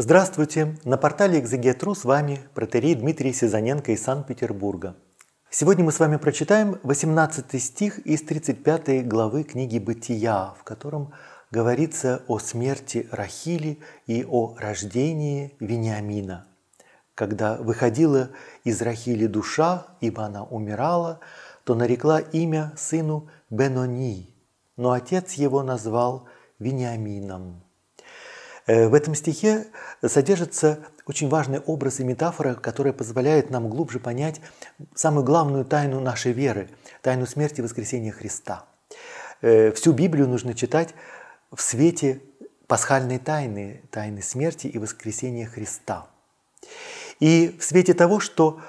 Здравствуйте! На портале «Экзегетру» с вами протерей Дмитрий Сизаненко из Санкт-Петербурга. Сегодня мы с вами прочитаем 18 стих из 35 главы книги «Бытия», в котором говорится о смерти Рахили и о рождении Вениамина. Когда выходила из Рахили душа, ибо она умирала, то нарекла имя сыну Бенони, но отец его назвал Вениамином. Э, в этом стихе содержится очень важный образ и метафора, которая позволяет нам глубже понять самую главную тайну нашей веры, тайну смерти и воскресения Христа. Э, всю Библию нужно читать в свете пасхальной тайны, тайны смерти и воскресения Христа. И в свете того, что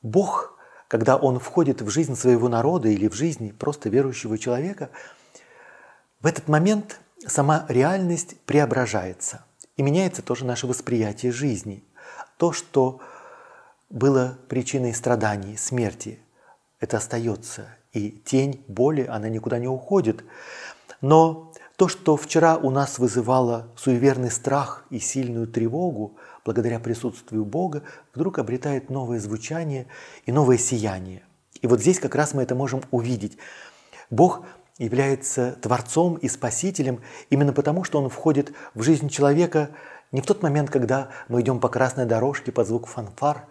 Бог, когда Он входит в жизнь своего народа или в жизнь просто верующего человека, в этот момент – сама реальность преображается. И меняется тоже наше восприятие жизни. То, что было причиной страданий, смерти, это остается. И тень боли, она никуда не уходит. Но то, что вчера у нас вызывало суеверный страх и сильную тревогу, благодаря присутствию Бога, вдруг обретает новое звучание и новое сияние. И вот здесь как раз мы это можем увидеть. Бог является Творцом и Спасителем именно потому, что Он входит в жизнь человека не в тот момент, когда мы идем по красной дорожке под звук фанфар,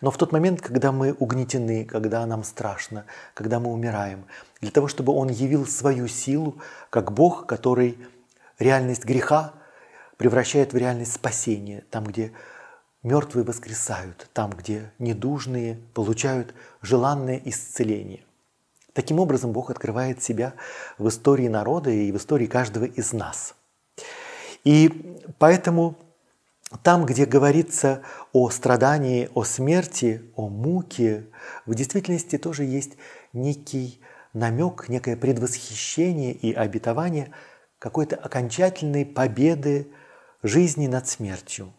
но в тот момент, когда мы угнетены, когда нам страшно, когда мы умираем, для того, чтобы Он явил свою силу, как Бог, который реальность греха превращает в реальность спасения, там, где мертвые воскресают, там, где недужные получают желанное исцеление. Таким образом, Бог открывает себя в истории народа и в истории каждого из нас. И поэтому там, где говорится о страдании, о смерти, о муке, в действительности тоже есть некий намек, некое предвосхищение и обетование какой-то окончательной победы жизни над смертью,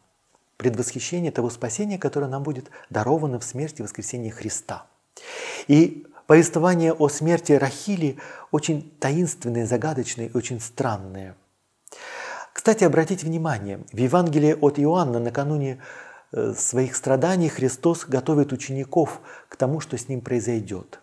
предвосхищение того спасения, которое нам будет даровано в смерти воскресения Христа. И Повествование о смерти Рахили очень таинственное, загадочное, и очень странное. Кстати, обратите внимание, в Евангелии от Иоанна накануне э, своих страданий Христос готовит учеников к тому, что с ним произойдет.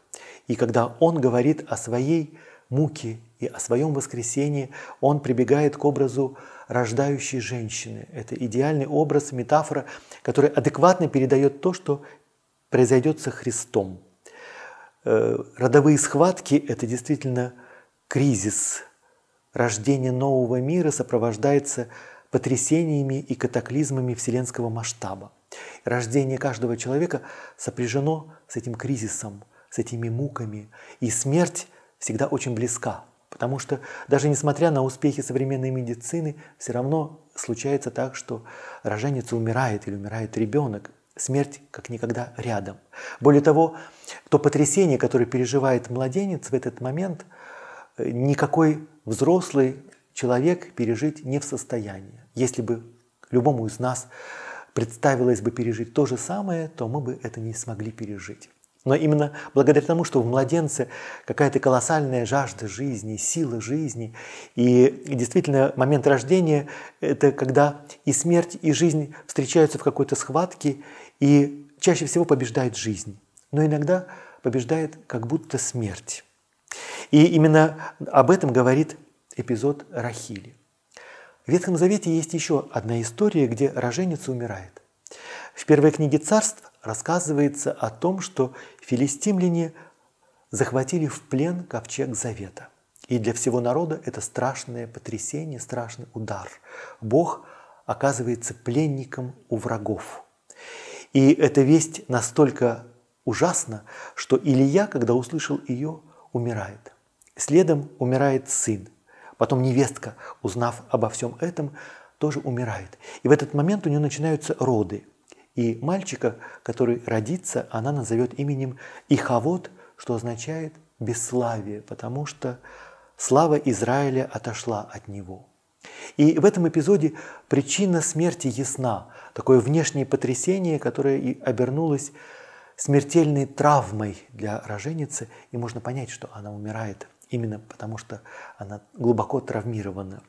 И когда он говорит о своей муке и о своем воскресении, он прибегает к образу рождающей женщины. Это идеальный образ, метафора, который адекватно передает то, что произойдет со Христом. Э, родовые схватки – это действительно кризис. Рождение нового мира сопровождается потрясениями и катаклизмами вселенского масштаба. Рождение каждого человека сопряжено с этим кризисом, с этими муками. И смерть всегда очень близка, потому что даже несмотря на успехи современной медицины, все равно случается так, что роженица умирает или умирает ребенок смерть как никогда рядом. Более того, то потрясение, которое переживает младенец в этот момент, э, никакой взрослый человек пережить не в состоянии. Если бы любому из нас представилось бы пережить то же самое, то мы бы это не смогли пережить. Но именно благодаря тому, что в младенце какая-то колоссальная жажда жизни, сила жизни. И действительно, момент рождения – это когда и смерть, и жизнь встречаются в какой-то схватке, и чаще всего побеждает жизнь, но иногда побеждает как будто смерть. И именно об этом говорит эпизод Рахили. В Ветхом Завете есть еще одна история, где роженица умирает. В первой книге царств рассказывается о том, что филистимляне захватили в плен ковчег Завета. И для всего народа это страшное потрясение, страшный удар. Бог оказывается пленником у врагов – и эта весть настолько ужасна, что Илья, когда услышал ее, умирает. Следом умирает сын. Потом невестка, узнав обо всем этом, тоже умирает. И в этот момент у нее начинаются роды. И мальчика, который родится, она назовет именем Ихавод, что означает бесславие, потому что слава Израиля отошла от него. И в этом эпизоде причина смерти ясна. Такое внешнее потрясение, которое и обернулось смертельной травмой для роженицы, и можно понять, что она умирает именно потому, что она глубоко травмирована.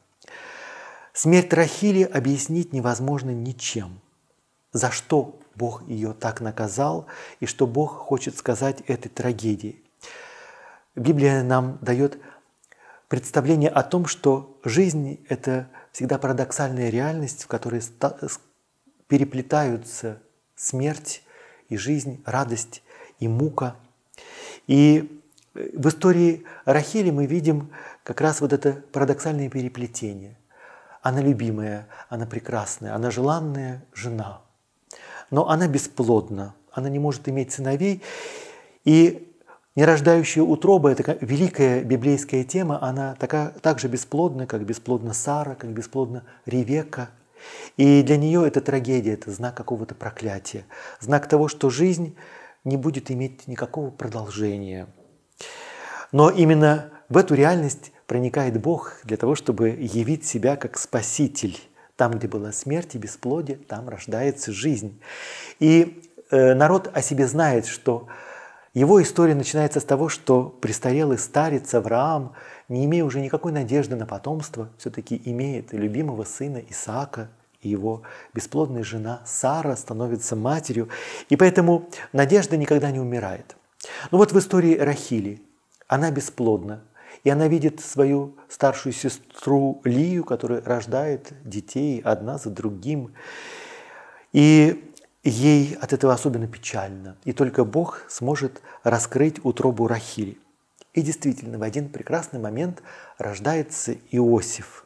Смерть Рахили объяснить невозможно ничем. За что Бог ее так наказал и что Бог хочет сказать этой трагедии. Библия нам дает представление о том, что жизнь – это всегда парадоксальная реальность, в которой переплетаются смерть и жизнь, радость и мука. И э, в истории Рахили мы видим как раз вот это парадоксальное переплетение. Она любимая, она прекрасная, она желанная жена. Но она бесплодна, она не может иметь сыновей. И Нерождающая утроба – это великая библейская тема, она такая, так же бесплодна, как бесплодна Сара, как бесплодна Ревека. И для нее это трагедия, это знак какого-то проклятия, знак того, что жизнь не будет иметь никакого продолжения. Но именно в эту реальность проникает Бог для того, чтобы явить себя как Спаситель. Там, где была смерть и бесплодие, там рождается жизнь. И э, народ о себе знает, что его история начинается с того, что престарелый старец Авраам, не имея уже никакой надежды на потомство, все-таки имеет любимого сына Исаака, и его бесплодная жена Сара становится матерью, и поэтому надежда никогда не умирает. Ну вот в истории Рахили она бесплодна, и она видит свою старшую сестру Лию, которая рождает детей одна за другим. И ей от этого особенно печально. И только Бог сможет раскрыть утробу Рахили. И действительно, в один прекрасный момент рождается Иосиф.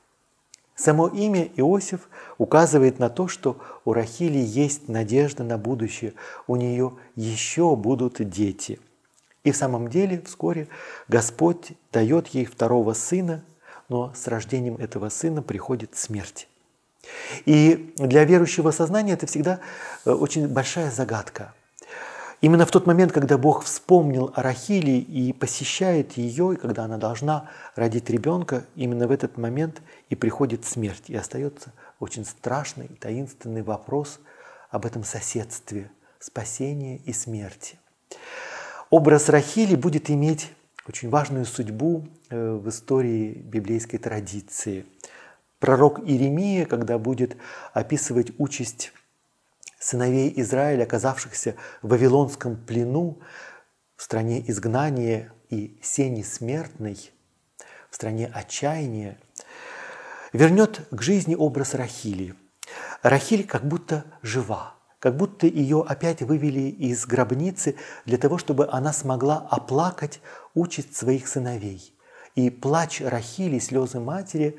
Само имя Иосиф указывает на то, что у Рахили есть надежда на будущее, у нее еще будут дети. И в самом деле вскоре Господь дает ей второго сына, но с рождением этого сына приходит смерть. И для верующего сознания это всегда э, очень большая загадка. Именно в тот момент, когда Бог вспомнил о Рахиле и посещает ее, и когда она должна родить ребенка, именно в этот момент и приходит смерть. И остается очень страшный, таинственный вопрос об этом соседстве спасения и смерти. Образ Рахили будет иметь очень важную судьбу э, в истории библейской традиции – пророк Иеремия, когда будет описывать участь сыновей Израиля, оказавшихся в Вавилонском плену, в стране изгнания и сени смертной, в стране отчаяния, вернет к жизни образ Рахили. Рахиль как будто жива, как будто ее опять вывели из гробницы для того, чтобы она смогла оплакать участь своих сыновей. И плач Рахили, слезы матери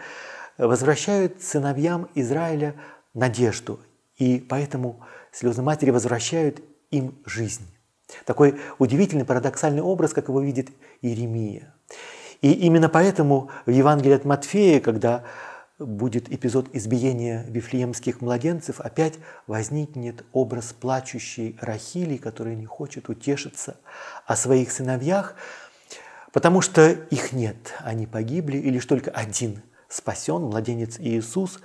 возвращают сыновьям Израиля надежду, и поэтому слезы матери возвращают им жизнь. Такой удивительный парадоксальный образ, как его видит Иеремия. И именно поэтому в Евангелии от Матфея, когда будет эпизод избиения вифлеемских младенцев, опять возникнет образ плачущей Рахили, которая не хочет утешиться о своих сыновьях, потому что их нет, они погибли, и лишь только один спасен младенец Иисус,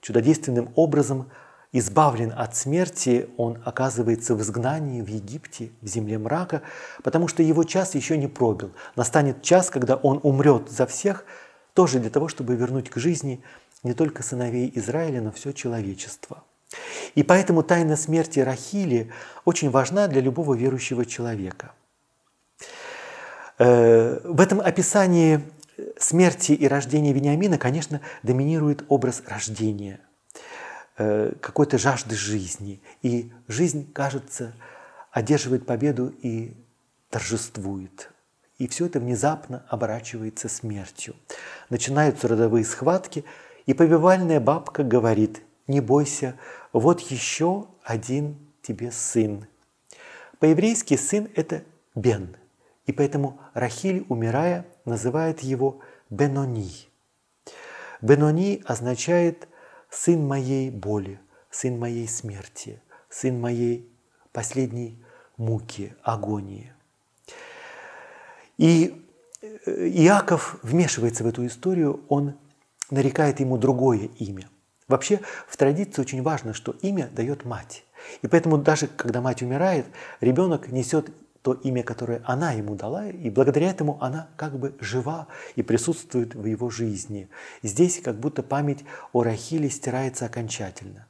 чудодейственным образом избавлен от смерти, он оказывается в изгнании в Египте, в земле мрака, потому что его час еще не пробил. Настанет час, когда он умрет за всех, тоже для того, чтобы вернуть к жизни не только сыновей Израиля, но все человечество. И поэтому тайна смерти Рахили очень важна для любого верующего человека. Э, в этом описании смерти и рождения Вениамина, конечно, доминирует образ рождения, э, какой-то жажды жизни. И жизнь, кажется, одерживает победу и торжествует. И все это внезапно оборачивается смертью. Начинаются родовые схватки, и побивальная бабка говорит, не бойся, вот еще один тебе сын. По-еврейски сын – это бен, и поэтому Рахиль, умирая, называет его Бенони. Бенони означает «сын моей боли», «сын моей смерти», «сын моей последней муки, агонии». И э, Иаков вмешивается в эту историю, он нарекает ему другое имя. Вообще в традиции очень важно, что имя дает мать. И поэтому даже когда мать умирает, ребенок несет то имя, которое она ему дала, и благодаря этому она как бы жива и присутствует в его жизни. Здесь как будто память о Рахиле стирается окончательно.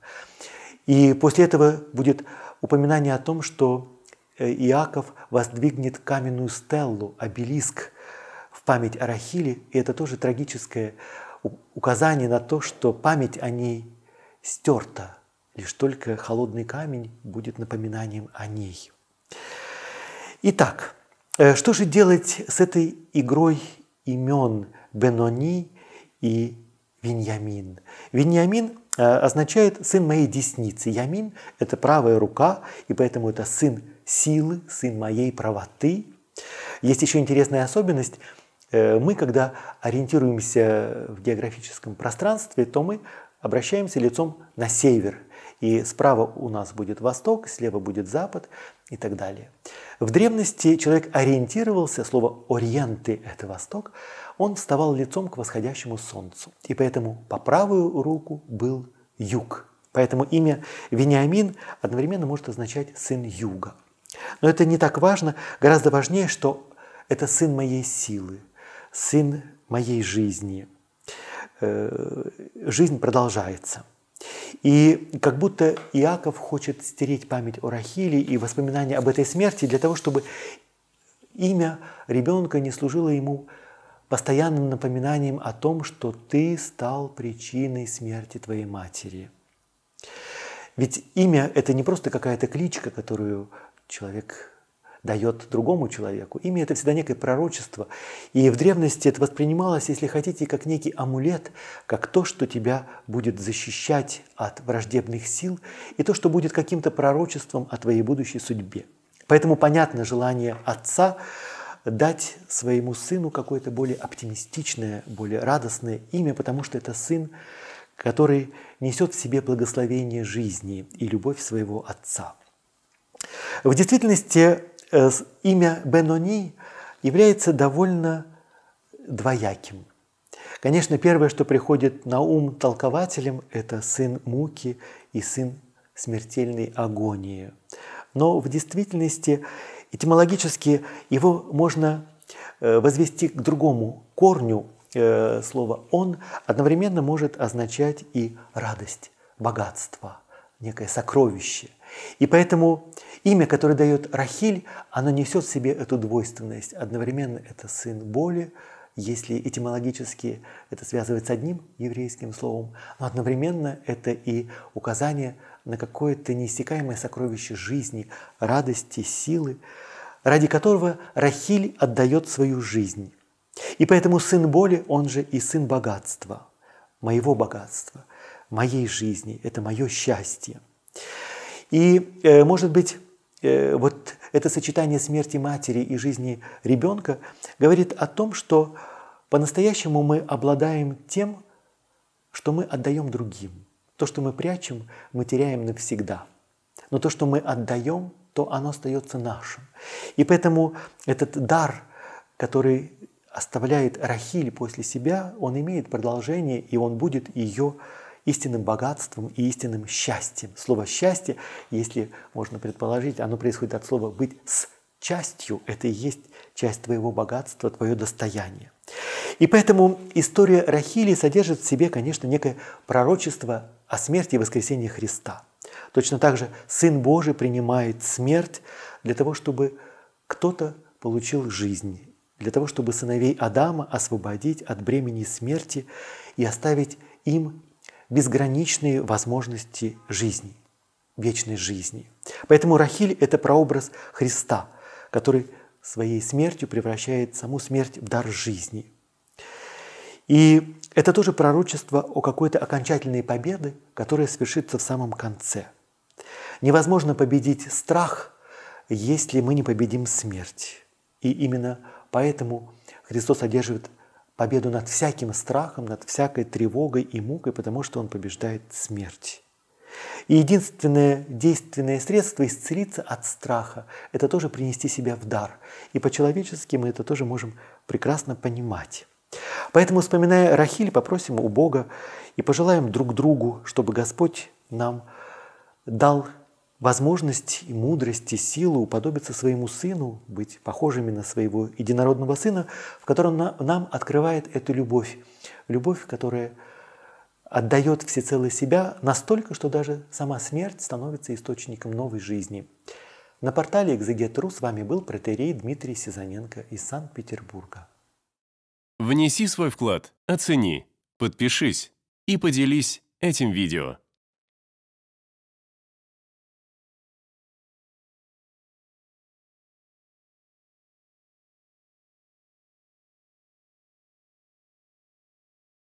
И после этого будет упоминание о том, что э, Иаков воздвигнет каменную стеллу, обелиск в память о Рахиле, и это тоже трагическое указание на то, что память о ней стерта, лишь только холодный камень будет напоминанием о ней. Итак, э, что же делать с этой игрой имен Бенони и Виньямин? Виньямин э, означает «сын моей десницы». Ямин – это правая рука, и поэтому это сын силы, сын моей правоты. Есть еще интересная особенность. Э, мы, когда ориентируемся в географическом пространстве, то мы обращаемся лицом на север – и справа у нас будет восток, слева будет запад и так далее. В древности человек ориентировался, слово «ориенты» – это восток, он вставал лицом к восходящему солнцу. И поэтому по правую руку был юг. Поэтому имя Вениамин одновременно может означать «сын юга». Но это не так важно. Гораздо важнее, что это сын моей силы, сын моей жизни. Э, жизнь продолжается. И как будто Иаков хочет стереть память о Рахиле и воспоминания об этой смерти для того, чтобы имя ребенка не служило ему постоянным напоминанием о том, что ты стал причиной смерти твоей матери. Ведь имя – это не просто какая-то кличка, которую человек дает другому человеку. Имя – это всегда некое пророчество. И в древности это воспринималось, если хотите, как некий амулет, как то, что тебя будет защищать от враждебных сил, и то, что будет каким-то пророчеством о твоей будущей судьбе. Поэтому понятно желание отца дать своему сыну какое-то более оптимистичное, более радостное имя, потому что это сын, который несет в себе благословение жизни и любовь своего отца. В действительности Э, имя Бенони является довольно двояким. Конечно, первое, что приходит на ум толкователям, это сын муки и сын смертельной агонии. Но в действительности этимологически его можно э, возвести к другому корню э, слова «он», одновременно может означать и радость, богатство некое сокровище. И поэтому имя, которое дает Рахиль, оно несет в себе эту двойственность. Одновременно это сын боли, если этимологически это связывается одним еврейским словом, но одновременно это и указание на какое-то неиссякаемое сокровище жизни, радости, силы, ради которого Рахиль отдает свою жизнь. И поэтому сын боли, он же и сын богатства, моего богатства, моей жизни, это мое счастье. И, э, может быть, э, вот это сочетание смерти матери и жизни ребенка говорит о том, что по-настоящему мы обладаем тем, что мы отдаем другим. То, что мы прячем, мы теряем навсегда. Но то, что мы отдаем, то оно остается нашим. И поэтому этот дар, который оставляет Рахиль после себя, он имеет продолжение, и он будет ее истинным богатством и истинным счастьем. Слово «счастье», если можно предположить, оно происходит от слова «быть с частью». Это и есть часть твоего богатства, твое достояние. И поэтому история Рахили содержит в себе, конечно, некое пророчество о смерти и воскресении Христа. Точно так же Сын Божий принимает смерть для того, чтобы кто-то получил жизнь, для того, чтобы сыновей Адама освободить от бремени смерти и оставить им безграничные возможности жизни, вечной жизни. Поэтому Рахиль – это прообраз Христа, который своей смертью превращает саму смерть в дар жизни. И это тоже пророчество о какой-то окончательной победе, которая свершится в самом конце. Невозможно победить страх, если мы не победим смерть. И именно поэтому Христос одерживает победу над всяким страхом, над всякой тревогой и мукой, потому что он побеждает смерть. И единственное действенное средство исцелиться от страха – это тоже принести себя в дар. И по-человечески мы это тоже можем прекрасно понимать. Поэтому, вспоминая Рахиль, попросим у Бога и пожелаем друг другу, чтобы Господь нам дал возможность и мудрость и силу уподобиться своему сыну, быть похожими на своего единородного сына, в котором нам открывает эту любовь. Любовь, которая отдает всецело себя настолько, что даже сама смерть становится источником новой жизни. На портале «Экзегет.ру» с вами был протерей Дмитрий Сизаненко из Санкт-Петербурга. Внеси свой вклад, оцени, подпишись и поделись этим видео.